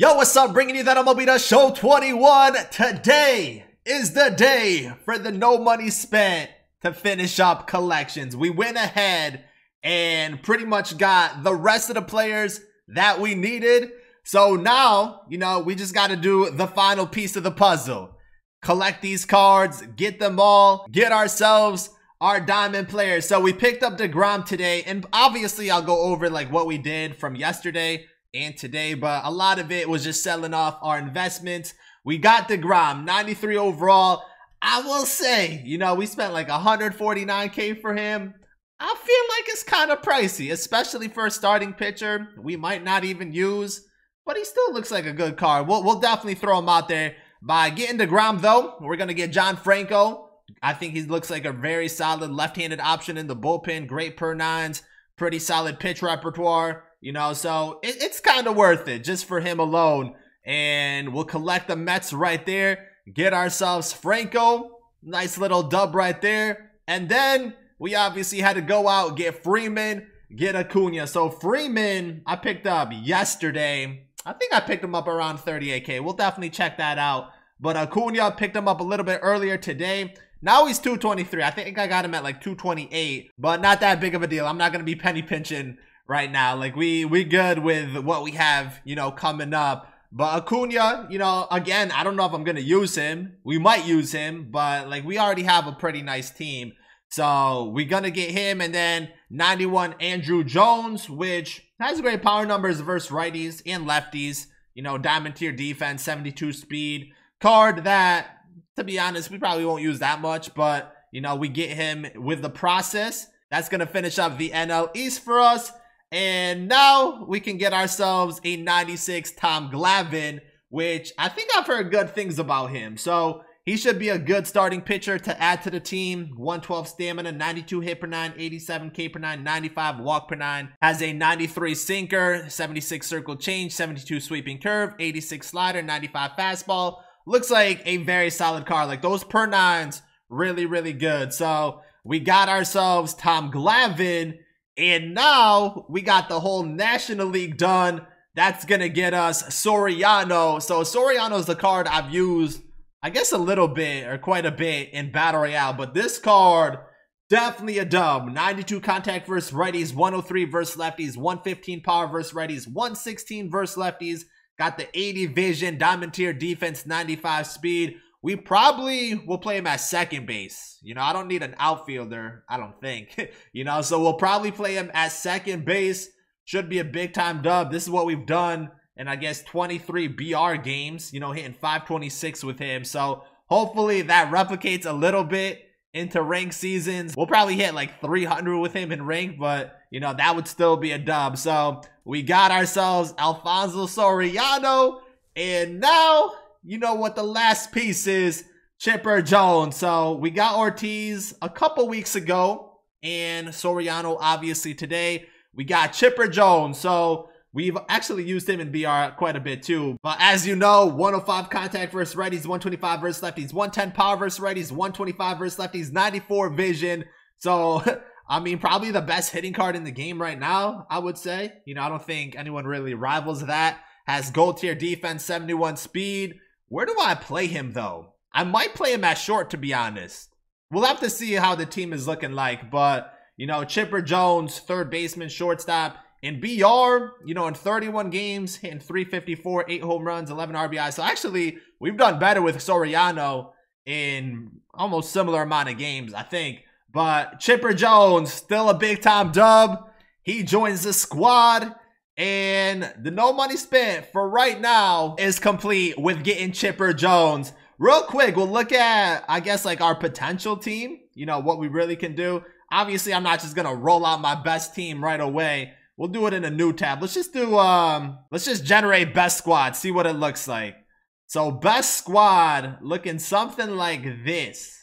Yo, what's up? Bringing you that MLB The Show 21. Today is the day for the no money spent to finish up collections. We went ahead and pretty much got the rest of the players that we needed. So now, you know, we just got to do the final piece of the puzzle. Collect these cards, get them all, get ourselves our diamond players. So we picked up DeGrom today, and obviously I'll go over like what we did from yesterday and today, but a lot of it was just selling off our investments. We got DeGrom, 93 overall. I will say, you know, we spent like 149K for him. I feel like it's kind of pricey, especially for a starting pitcher we might not even use, but he still looks like a good card. We'll, we'll definitely throw him out there. By getting DeGrom, though, we're going to get John Franco. I think he looks like a very solid left-handed option in the bullpen. Great per nines, pretty solid pitch repertoire. You know, so it, it's kind of worth it just for him alone. And we'll collect the Mets right there. Get ourselves Franco. Nice little dub right there. And then we obviously had to go out, get Freeman, get Acuna. So Freeman, I picked up yesterday. I think I picked him up around 38K. We'll definitely check that out. But Acuna picked him up a little bit earlier today. Now he's 223. I think I got him at like 228, but not that big of a deal. I'm not going to be penny pinching right now. Like we we good with what we have, you know, coming up. But Acuna, you know, again, I don't know if I'm gonna use him. We might use him, but like we already have a pretty nice team. So we're gonna get him and then 91 Andrew Jones, which has great power numbers versus righties and lefties. You know, diamond tier defense, 72 speed. Card that, to be honest, we probably won't use that much, but you know, we get him with the process. That's gonna finish up the NL East for us. And now we can get ourselves a 96 Tom Glavin, which I think I've heard good things about him. So he should be a good starting pitcher to add to the team. 112 stamina, 92 hit per 9, 87 K per 9, 95 walk per 9. Has a 93 sinker, 76 circle change, 72 sweeping curve, 86 slider, 95 fastball. Looks like a very solid card. Like those per 9s, really, really good. So we got ourselves Tom Glavin and now we got the whole National League done. That's going to get us Soriano. So Soriano is the card I've used, I guess, a little bit or quite a bit in Battle Royale. But this card, definitely a dub. 92 contact versus righties, 103 versus lefties, 115 power versus righties, 116 versus lefties. Got the 80 vision, diamond tier defense, 95 speed. We probably will play him at second base. You know, I don't need an outfielder, I don't think. you know, so we'll probably play him at second base. Should be a big time dub. This is what we've done and I guess 23 BR games, you know, hitting 526 with him. So hopefully that replicates a little bit into rank seasons. We'll probably hit like 300 with him in rank, but you know, that would still be a dub. So we got ourselves Alfonso Soriano and now you know what the last piece is, Chipper Jones. So we got Ortiz a couple weeks ago and Soriano obviously today. We got Chipper Jones. So we've actually used him in BR quite a bit too. But as you know, 105 contact versus righties, 125 versus lefties, 110 power versus righties, 125 versus lefties, 94 vision. So I mean, probably the best hitting card in the game right now, I would say. You know, I don't think anyone really rivals that. Has gold tier defense, 71 speed, where do I play him though? I might play him at short to be honest. We'll have to see how the team is looking like, but you know, Chipper Jones, third baseman, shortstop. In BR, you know, in 31 games, hitting 354, eight home runs, 11 RBI. So actually, we've done better with Soriano in almost similar amount of games, I think. But Chipper Jones, still a big time dub. He joins the squad. And the no money spent for right now is complete with getting Chipper Jones. Real quick, we'll look at, I guess, like our potential team, you know, what we really can do. Obviously, I'm not just going to roll out my best team right away. We'll do it in a new tab. Let's just do, um, let's just generate best squad, see what it looks like. So best squad looking something like this.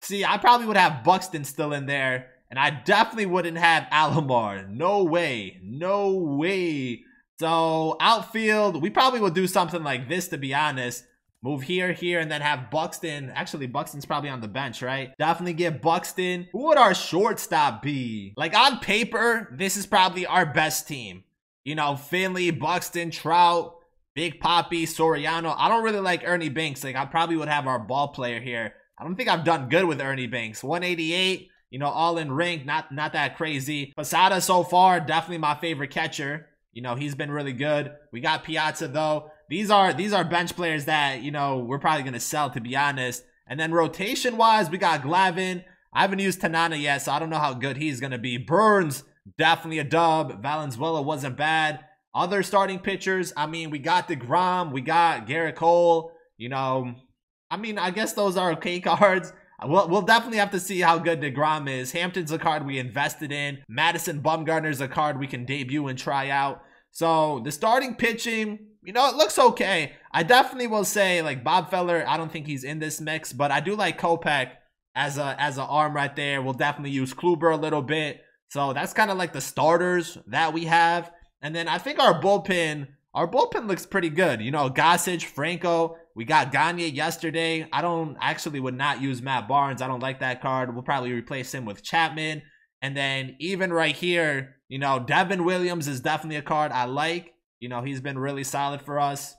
See, I probably would have Buxton still in there and I definitely wouldn't have Alomar. No way. No way. So outfield, we probably would do something like this, to be honest. Move here, here, and then have Buxton. Actually, Buxton's probably on the bench, right? Definitely get Buxton. Who would our shortstop be? Like, on paper, this is probably our best team. You know, Finley, Buxton, Trout, Big Poppy, Soriano. I don't really like Ernie Banks. Like, I probably would have our ball player here. I don't think I've done good with Ernie Banks. 188. You know, all in rank, not not that crazy. Posada so far, definitely my favorite catcher. You know, he's been really good. We got Piazza though. These are these are bench players that, you know, we're probably gonna sell to be honest. And then rotation wise, we got Glavin. I haven't used Tanana yet, so I don't know how good he's gonna be. Burns, definitely a dub. Valenzuela wasn't bad. Other starting pitchers, I mean, we got DeGrom, we got Garrett Cole, you know. I mean, I guess those are okay cards. We'll, we'll definitely have to see how good DeGrom is. Hampton's a card we invested in. Madison Bumgarner's a card we can debut and try out. So the starting pitching, you know, it looks okay. I definitely will say like Bob Feller, I don't think he's in this mix, but I do like Kopech as a as an arm right there. We'll definitely use Kluber a little bit. So that's kind of like the starters that we have. And then I think our bullpen, our bullpen looks pretty good. You know, Gossage, Franco, we got Gagne yesterday. I don't actually would not use Matt Barnes. I don't like that card. We'll probably replace him with Chapman. And then even right here, you know, Devin Williams is definitely a card I like. You know, he's been really solid for us.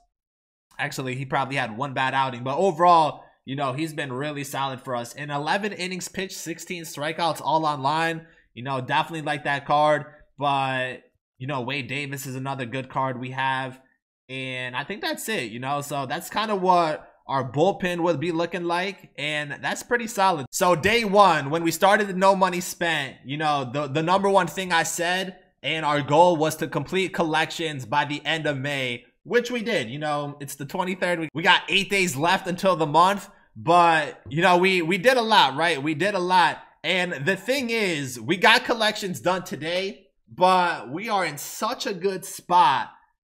Actually, he probably had one bad outing, but overall, you know, he's been really solid for us. In 11 innings pitched, 16 strikeouts all online. You know, definitely like that card. But, you know, Wade Davis is another good card we have. And I think that's it, you know? So that's kind of what our bullpen would be looking like. And that's pretty solid. So day one, when we started the no money spent, you know, the, the number one thing I said and our goal was to complete collections by the end of May, which we did. You know, it's the 23rd. We got eight days left until the month. But, you know, we, we did a lot, right? We did a lot. And the thing is, we got collections done today, but we are in such a good spot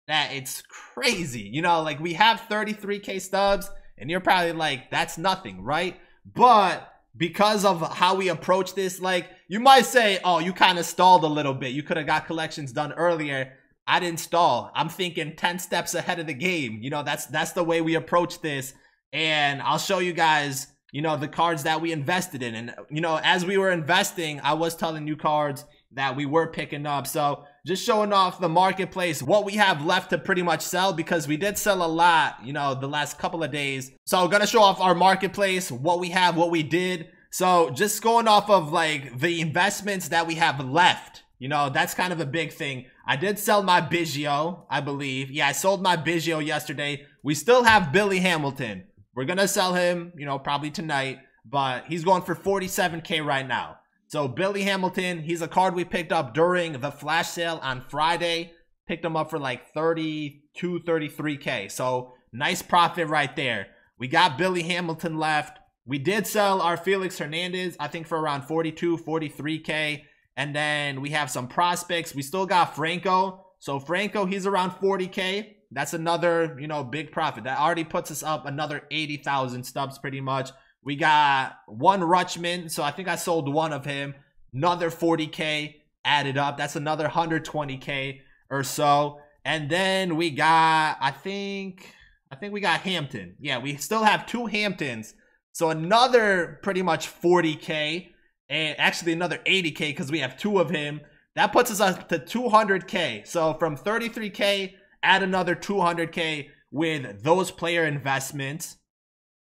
that it's crazy. You know, like we have 33K stubs, and you're probably like, that's nothing, right? But because of how we approach this, like you might say, oh, you kind of stalled a little bit. You could have got collections done earlier. I didn't stall. I'm thinking 10 steps ahead of the game. You know, that's that's the way we approach this. And I'll show you guys, you know, the cards that we invested in. And, you know, as we were investing, I was telling you cards that we were picking up. So just showing off the marketplace, what we have left to pretty much sell because we did sell a lot, you know, the last couple of days. So I'm gonna show off our marketplace, what we have, what we did. So just going off of like the investments that we have left, you know, that's kind of a big thing. I did sell my Biggio, I believe. Yeah, I sold my Biggio yesterday. We still have Billy Hamilton. We're gonna sell him, you know, probably tonight, but he's going for 47K right now. So Billy Hamilton, he's a card we picked up during the flash sale on Friday. Picked him up for like 32, 33K. So nice profit right there. We got Billy Hamilton left. We did sell our Felix Hernandez, I think for around 42, 43K. And then we have some prospects. We still got Franco. So Franco, he's around 40K. That's another, you know, big profit. That already puts us up another 80,000 stubs pretty much. We got one Rutschman, so I think I sold one of him. Another 40K added up. That's another 120K or so. And then we got, I think, I think we got Hampton. Yeah, we still have two Hamptons. So another pretty much 40K and actually another 80K because we have two of him. That puts us up to 200K. So from 33K, add another 200K with those player investments.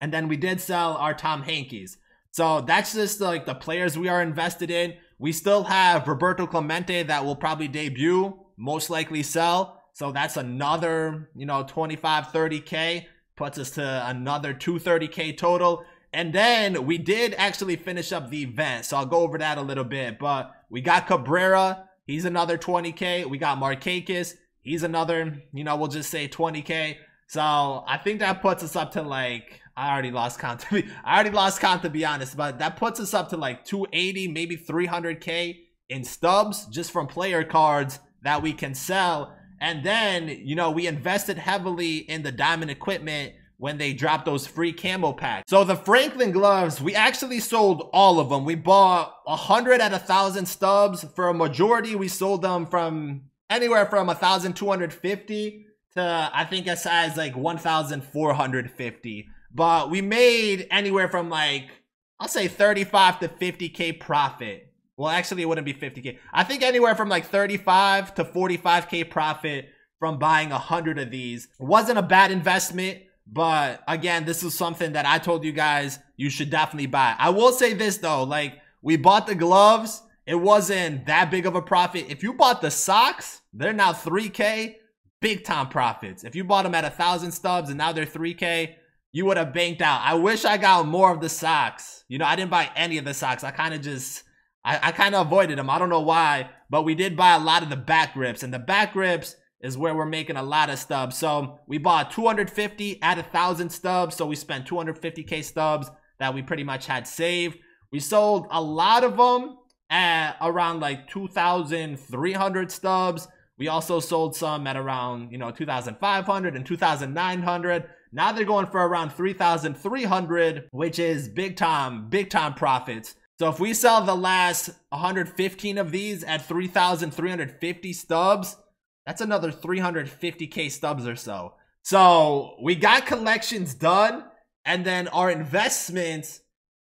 And then we did sell our Tom Hankies. So that's just like the players we are invested in. We still have Roberto Clemente that will probably debut, most likely sell. So that's another, you know, 25, 30K puts us to another 230K total. And then we did actually finish up the event. So I'll go over that a little bit. But we got Cabrera. He's another 20K. We got Marcakis. He's another, you know, we'll just say 20K. So I think that puts us up to like I already lost count. To be, I already lost count to be honest, but that puts us up to like 280, maybe 300k in stubs just from player cards that we can sell. And then you know we invested heavily in the diamond equipment when they dropped those free camo packs. So the Franklin gloves, we actually sold all of them. We bought 100 at 1,000 stubs. For a majority, we sold them from anywhere from 1,250 to I think as size like 1,450 but we made anywhere from like I'll say 35 to 50k profit. Well, actually, it wouldn't be 50k. I think anywhere from like 35 to 45k profit from buying 100 of these it wasn't a bad investment. But again, this is something that I told you guys you should definitely buy. I will say this though, like we bought the gloves. It wasn't that big of a profit. If you bought the socks, they're now 3K, big time profits. If you bought them at a thousand stubs and now they're 3K, you would have banked out. I wish I got more of the socks. You know, I didn't buy any of the socks. I kind of just, I, I kind of avoided them. I don't know why, but we did buy a lot of the back grips, and the back grips is where we're making a lot of stubs. So we bought 250 at a thousand stubs. So we spent 250k stubs that we pretty much had saved. We sold a lot of them at around like 2,300 stubs. We also sold some at around, you know, 2,500 and 2,900. Now they're going for around 3,300, which is big time, big time profits. So if we sell the last 115 of these at 3,350 stubs, that's another 350K stubs or so. So we got collections done and then our investments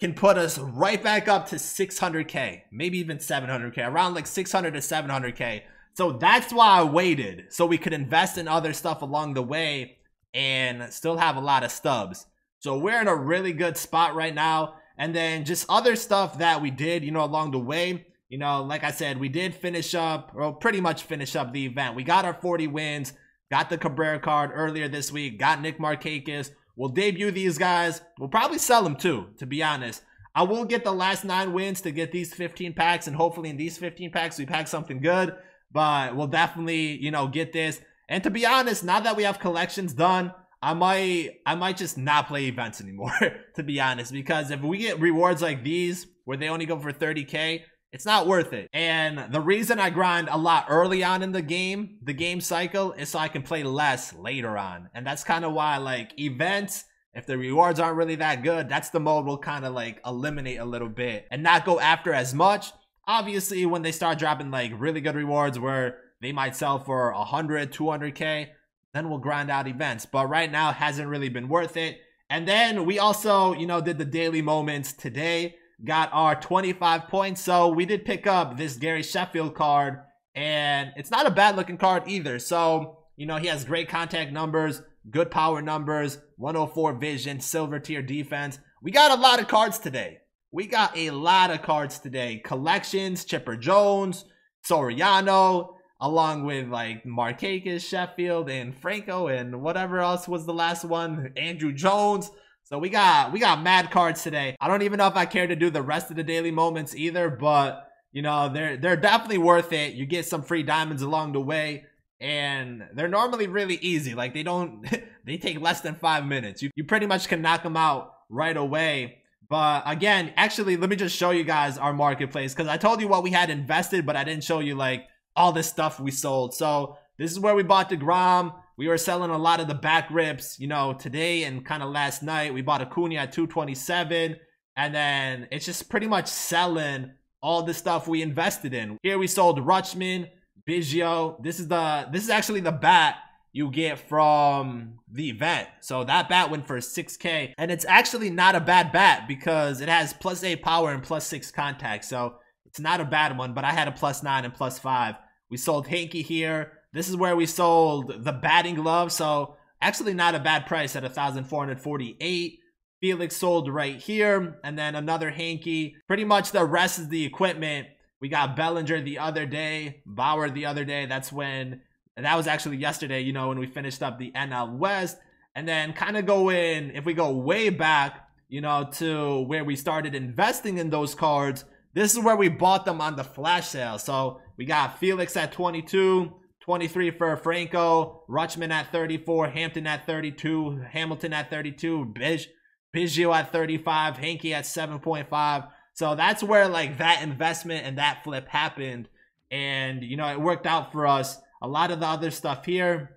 can put us right back up to 600K, maybe even 700K, around like 600 to 700K. So that's why I waited. So we could invest in other stuff along the way and still have a lot of stubs. So we're in a really good spot right now. And then just other stuff that we did, you know, along the way. You know, like I said, we did finish up, or pretty much finish up the event. We got our 40 wins, got the Cabrera card earlier this week, got Nick Markakis. We'll debut these guys. We'll probably sell them too, to be honest. I will get the last nine wins to get these 15 packs, and hopefully in these 15 packs we pack something good. But we'll definitely, you know, get this. And to be honest, now that we have collections done, I might I might just not play events anymore, to be honest, because if we get rewards like these where they only go for 30k, it's not worth it. And the reason I grind a lot early on in the game, the game cycle, is so I can play less later on. And that's kind of why like events if the rewards aren't really that good, that's the mode we'll kind of like eliminate a little bit and not go after as much. Obviously, when they start dropping like really good rewards where they might sell for 100, 200K. Then we'll grind out events. But right now, hasn't really been worth it. And then we also, you know, did the daily moments today. Got our 25 points. So we did pick up this Gary Sheffield card. And it's not a bad looking card either. So, you know, he has great contact numbers, good power numbers, 104 vision, silver tier defense. We got a lot of cards today. We got a lot of cards today. Collections, Chipper Jones, Soriano, along with like Marquez, Sheffield, and Franco, and whatever else was the last one, Andrew Jones. So we got we got mad cards today. I don't even know if I care to do the rest of the daily moments either, but you know they're they're definitely worth it. You get some free diamonds along the way, and they're normally really easy. Like they don't they take less than five minutes. You you pretty much can knock them out right away. But again, actually, let me just show you guys our marketplace because I told you what we had invested, but I didn't show you like all this stuff we sold. So this is where we bought DeGrom. We were selling a lot of the back rips, you know, today and kind of last night. We bought Acuna at 227. And then it's just pretty much selling all the stuff we invested in. Here we sold Rutschman, Biggio. This is the this is actually the bat you get from the event. So that bat went for 6K. And it's actually not a bad bat because it has plus 8 power and plus 6 contact. So it's not a bad one, but I had a plus nine and plus five. We sold Hanky here. This is where we sold the batting glove. So actually not a bad price at 1,448. Felix sold right here. And then another Hanky. Pretty much the rest is the equipment. We got Bellinger the other day, Bauer the other day. That's when, that was actually yesterday, you know, when we finished up the NL West. And then kind of go in, if we go way back, you know, to where we started investing in those cards, this is where we bought them on the flash sale. So we got Felix at 22, 23 for Franco, Rutschman at 34, Hampton at 32, Hamilton at 32, Bish, Biggio at 35, Hanky at 7.5. So that's where like that investment and that flip happened. And you know, it worked out for us. A lot of the other stuff here,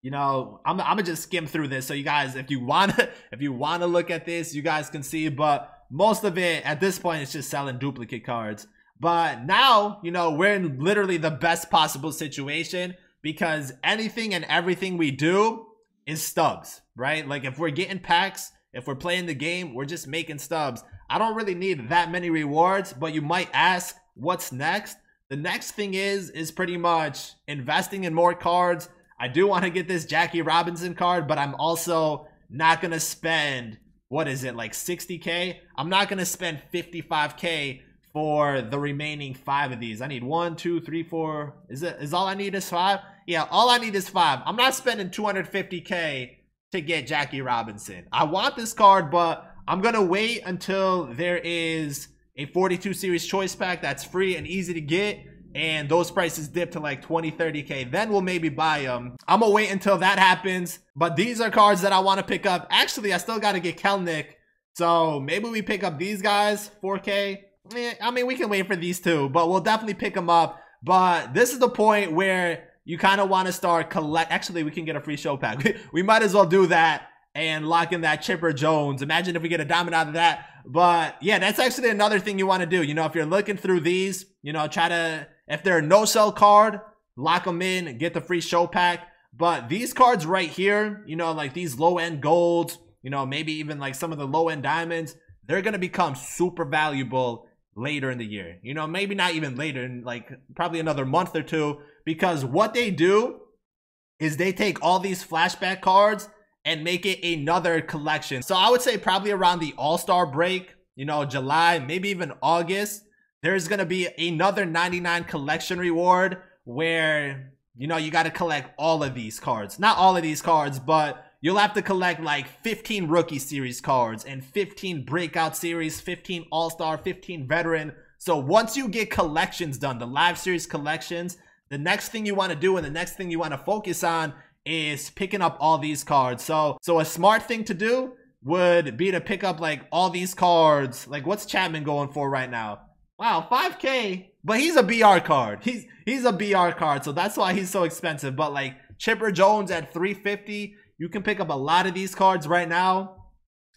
you know, I'm I'm gonna just skim through this. So you guys, if you wanna if you wanna look at this, you guys can see, but most of it at this point is just selling duplicate cards. But now, you know, we're in literally the best possible situation because anything and everything we do is stubs, right? Like if we're getting packs, if we're playing the game, we're just making stubs. I don't really need that many rewards, but you might ask what's next? The next thing is is pretty much investing in more cards. I do want to get this Jackie Robinson card, but I'm also not going to spend what is it like 60k? I'm not gonna spend 55k for the remaining five of these. I need one, two, three, four. Is it is all I need is five? Yeah, all I need is five. I'm not spending 250k to get Jackie Robinson. I want this card, but I'm gonna wait until there is a 42 series choice pack that's free and easy to get and those prices dip to like 20, 30K, then we'll maybe buy them. I'm gonna wait until that happens. But these are cards that I wanna pick up. Actually, I still gotta get Kelnick. So maybe we pick up these guys, 4 k. Eh, I mean, we can wait for these two, but we'll definitely pick them up. But this is the point where you kind of want to start collect. Actually, we can get a free show pack. we might as well do that and lock in that Chipper Jones. Imagine if we get a diamond out of that. But yeah, that's actually another thing you want to do. You know, if you're looking through these, you know, try to if they're a no-sell card, lock them in and get the free show pack. But these cards right here, you know, like these low-end golds, you know, maybe even like some of the low-end diamonds, they're going to become super valuable later in the year. You know, maybe not even later, in like probably another month or two, because what they do is they take all these flashback cards and make it another collection. So I would say probably around the All-Star break, you know, July, maybe even August, there's going to be another 99 collection reward where, you know, you got to collect all of these cards. Not all of these cards, but you'll have to collect like 15 rookie series cards and 15 breakout series, 15 all-star, 15 veteran. So once you get collections done, the live series collections, the next thing you want to do and the next thing you want to focus on is picking up all these cards. So, so a smart thing to do would be to pick up like all these cards. Like what's Chapman going for right now? Wow, 5K. But he's a BR card. He's he's a BR card, so that's why he's so expensive. But like Chipper Jones at 350, you can pick up a lot of these cards right now.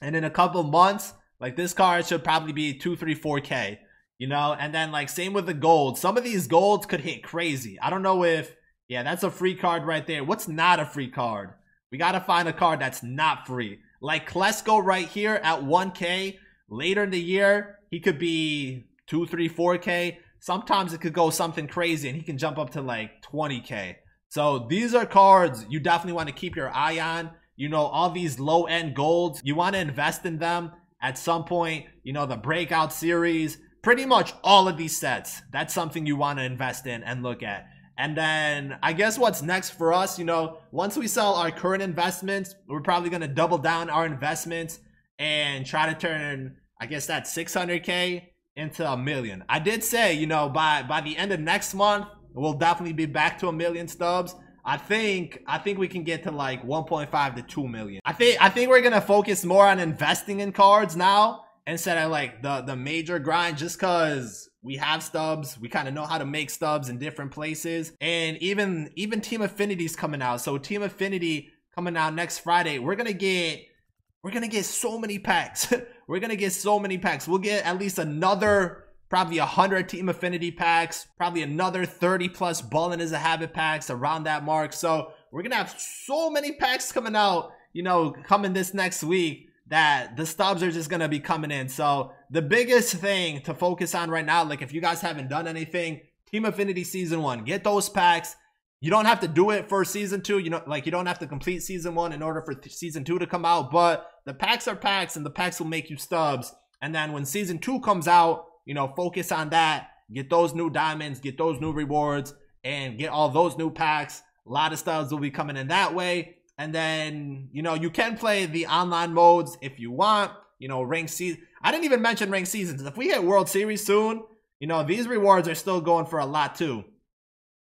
And in a couple months, like this card should probably be two, three, four K. You know, and then like same with the gold. Some of these golds could hit crazy. I don't know if yeah, that's a free card right there. What's not a free card? We gotta find a card that's not free. Like Klesko right here at 1K. Later in the year, he could be two, three, four K. Sometimes it could go something crazy and he can jump up to like 20K. So these are cards you definitely want to keep your eye on. You know, all these low end golds, you want to invest in them at some point. You know, the breakout series, pretty much all of these sets. That's something you want to invest in and look at. And then I guess what's next for us, you know, once we sell our current investments, we're probably going to double down our investments and try to turn, I guess, that 600K into a million. I did say, you know, by by the end of next month, we'll definitely be back to a million stubs. I think I think we can get to like 1.5 to 2 million. I think I think we're gonna focus more on investing in cards now instead of like the the major grind just cause we have stubs we kind of know how to make stubs in different places and even even team affinity's coming out so team affinity coming out next friday we're gonna get we're gonna get so many packs We're going to get so many packs. We'll get at least another probably 100 team affinity packs, probably another 30 plus balling as a habit packs around that mark. So we're going to have so many packs coming out, you know, coming this next week that the stubs are just going to be coming in. So the biggest thing to focus on right now, like if you guys haven't done anything, Team Affinity Season 1, get those packs, you don't have to do it for season two. You know, like you don't have to complete season one in order for season two to come out. But the packs are packs, and the packs will make you stubs. And then when season two comes out, you know, focus on that. Get those new diamonds, get those new rewards, and get all those new packs. A lot of stubs will be coming in that way. And then, you know, you can play the online modes if you want. You know, rank season. I didn't even mention rank seasons. If we hit World Series soon, you know, these rewards are still going for a lot too.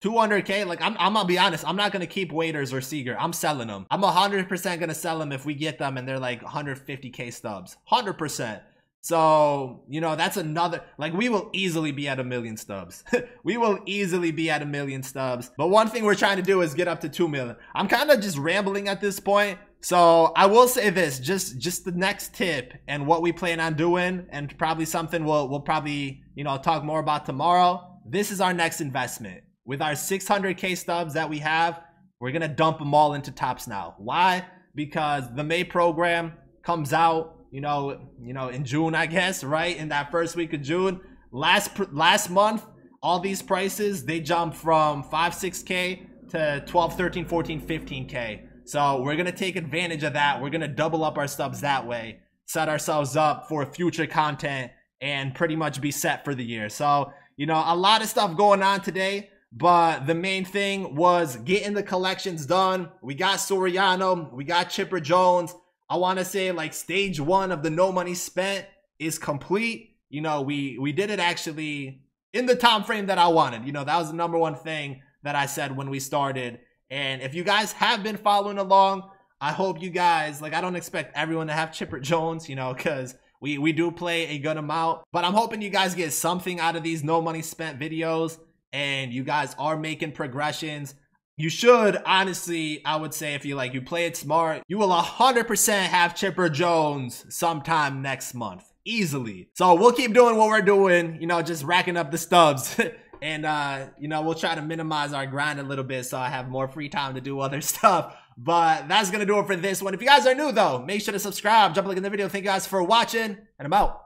200k like I'm, I'm gonna be honest i'm not gonna keep waiters or seeger i'm selling them i'm 100% gonna sell them if we get them and they're like 150k stubs 100% so you know that's another like we will easily be at a million stubs we will easily be at a million stubs but one thing we're trying to do is get up to 2 million i'm kind of just rambling at this point so I will say this, just just the next tip and what we plan on doing, and probably something we'll we'll probably you know talk more about tomorrow. This is our next investment with our 600K stubs that we have, we're going to dump them all into tops now. Why? Because the May program comes out, you know, you know, in June, I guess, right? In that first week of June, last last month, all these prices, they jump from 5, 6K to 12, 13, 14, 15K. So we're going to take advantage of that. We're going to double up our stubs that way, set ourselves up for future content and pretty much be set for the year. So, you know, a lot of stuff going on today. But the main thing was getting the collections done. We got Soriano, we got Chipper Jones. I want to say like stage one of the no money spent is complete. You know, we we did it actually in the time frame that I wanted. You know, that was the number one thing that I said when we started. And if you guys have been following along, I hope you guys like I don't expect everyone to have Chipper Jones, you know, because we we do play a good amount. But I'm hoping you guys get something out of these no money spent videos and you guys are making progressions, you should honestly, I would say if you like you play it smart, you will 100% have Chipper Jones sometime next month easily. So we'll keep doing what we're doing, you know, just racking up the stubs. and uh, you know, we'll try to minimize our grind a little bit so I have more free time to do other stuff. But that's gonna do it for this one. If you guys are new though, make sure to subscribe, jump like in the video. Thank you guys for watching, and I'm out.